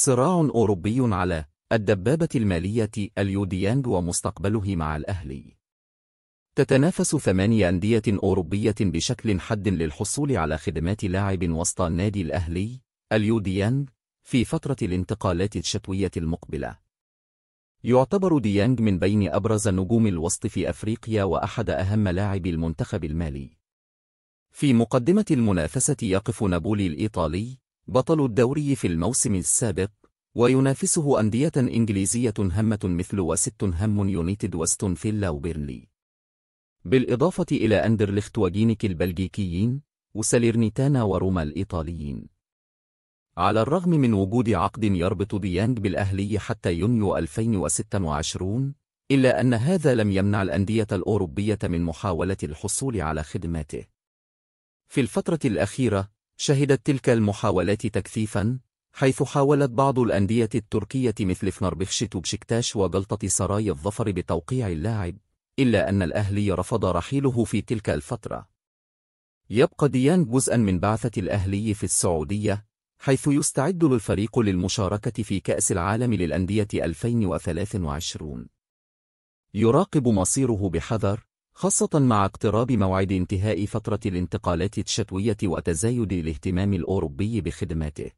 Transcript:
صراع أوروبي على الدبابة المالية اليوديانج ومستقبله مع الأهلي تتنافس ثماني أندية أوروبية بشكل حد للحصول على خدمات لاعب وسط النادي الأهلي اليوديانج في فترة الانتقالات الشتوية المقبلة يعتبر ديانج من بين أبرز نجوم الوسط في أفريقيا وأحد أهم لاعبي المنتخب المالي في مقدمة المنافسة يقف نابولي الإيطالي بطل الدوري في الموسم السابق وينافسه أندية إنجليزية هامة مثل هام يونيتد وستون فيلا وبيرلي بالإضافة إلى أندرليخت وجينيك البلجيكيين وساليرنيتانا وروما الإيطاليين على الرغم من وجود عقد يربط ديانج بالأهلي حتى يونيو 2026 إلا أن هذا لم يمنع الأندية الأوروبية من محاولة الحصول على خدماته في الفترة الأخيرة شهدت تلك المحاولات تكثيفا حيث حاولت بعض الأندية التركية مثل فنربخش بشكتاش وجلطة سراي الظفر بتوقيع اللاعب إلا أن الأهلي رفض رحيله في تلك الفترة يبقى ديان جزءا من بعثة الأهلي في السعودية حيث يستعد الفريق للمشاركة في كأس العالم للأندية 2023 يراقب مصيره بحذر خاصة مع اقتراب موعد انتهاء فترة الانتقالات الشتوية وتزايد الاهتمام الأوروبي بخدماته